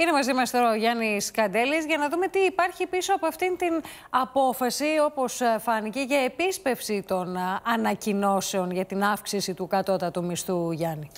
Είναι μαζί μας τώρα ο Γιάννης Καντέλης για να δούμε τι υπάρχει πίσω από αυτήν την απόφαση, όπως ε, φάνηκε, για επίσπευση των ε, ανακοινώσεων για την αύξηση του κατώτατου μισθού, Γιάννη.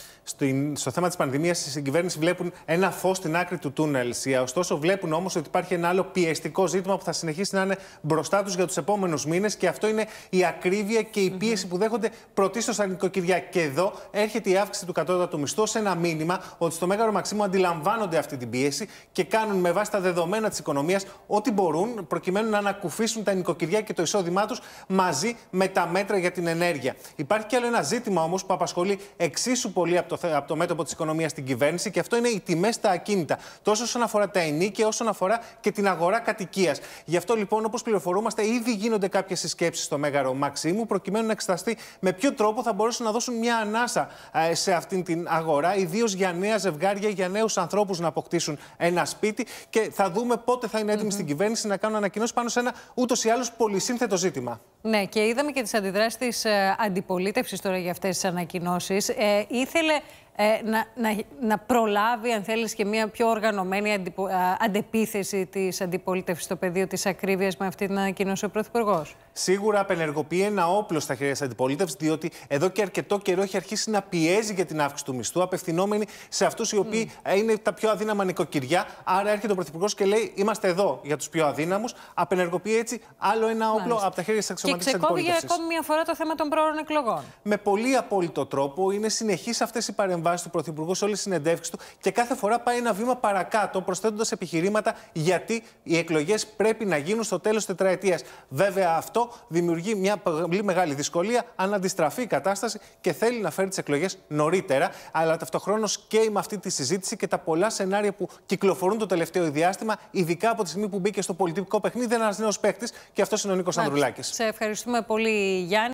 στο θέμα της πανδημίας, οι κυβέρνηση βλέπουν ένα φως στην άκρη του τούνελ. Ωστόσο, βλέπουν όμως ότι υπάρχει ένα άλλο πιεστικό ζήτημα που θα συνεχίσει να είναι μπροστά τους για τους επόμενους μήνες και αυτό είναι η ακρίβεια και η πίεση που δέχονται πρωτίστως τα νοικοκυριά. Και εδώ έρχεται η αύξηση του κατώτατου μισθού σε ένα μήνυμα ότι στο Μέγαρο Μαξίμου αντιλαμβάνονται αυτή την πίεση και κάνουν με βάση τα δεδομένα της οικονομίας ό,τι μπορούν προκειμένου να ανακουφίσουν τα νοικοκυριά και το εισόδημά τους μαζί με τα μέτρα για την ενέργεια. Υπάρχει και άλλο ένα ζήτημα όμως που απασχολεί εξίσου πολύ από το, από το μέτωπο της οικονομίας στην κυβέρνηση και αυτό είναι οι τιμές στα ακίνητα. Τόσο όσον αφορά τα ενίκια, όσον αφορά και την αγορά κατοικίας. Γι' αυτό λοιπόν, όπως πληροφορούμαστε, ήδη γίνονται κάποιες συσκέψεις στο Μέγαρο Μαξίμου προκειμένου να εξεταστεί με ποιο τρόπο θα μπορέσουν να δώσουν μια ανάσα ε, σε αυτήν την αγορά, ιδίως για νέα ζευγάρια, για νέους ανθρώπους να αποκτήσουν ένα σπίτι και θα δούμε πότε θα είναι στην κυβέρνηση να κάνουν ανακοινώσεις πάνω σε ένα ούτως ή άλλως πολυσύνθετο ζήτημα. Ναι, και είδαμε και τις αντιδράσεις της ε, αντιπολίτευσης τώρα για αυτές τις ανακοινώσεις. Ε, ήθελε ε, να, να, να προλάβει, αν θέλεις, και μια πιο οργανωμένη αντιπο, α, αντεπίθεση της αντιπολίτευσης στο πεδίο της ακρίβειας με αυτή την ανακοίνωση ο Πρωθυπουργός. Σίγουρα απενεργοποιεί ένα όπλο στα χέρια της αντιπολίτευσης, διότι εδώ και αρκετό καιρό έχει αρχίσει να πιέζει για την αύξηση του μισθού, απευθυνόμενοι σε αυτούς οι οποίοι ε, είναι τα πιο αδύναμα νοικοκυριά. Άρα έρχεται ο Πρωθυπουργός και λέει: Είμαστε εδώ για τους πιο αδύναμους. Απενεργοποιεί έτσι άλλο ένα όπλο Μάλιστα. από τα χέρια της αξιωματικής Και ξεκόβει ακόμη μια φορά το θέμα των πρόωρων εκλογών. Με πολύ απόλυτο τρόπο είναι συνεχεί αυτές οι παρεμβάσεις παρεμβάσει του Πρωθυπουργού, σε όλε τι συνεντεύξει του και κάθε φορά πάει ένα βήμα παρακάτω, προσθέτοντας επιχειρήματα γιατί οι εκλογές πρέπει να γίνουν στο τέλος τετραετίας. Βέβαια, αυτό δημιουργεί μια πολύ μεγάλη δυσκολία αν αντιστραφεί η κατάσταση και θέλει να φέρει τις εκλογές νωρίτερα. Αλλά ταυτοχρόνως και με αυτή τη συζήτηση και τα πολλά σενάρια που κυκλοφορούν το τελευταίο διάστημα, ειδικά από τη στιγμή που μπήκε στο πολιτικό παιχνίδι ένας νέος παίκτης και αυτός είναι ο Νίκος Ανδρουλάκης. Σε ευχαριστούμε πολύ, Γιάννη.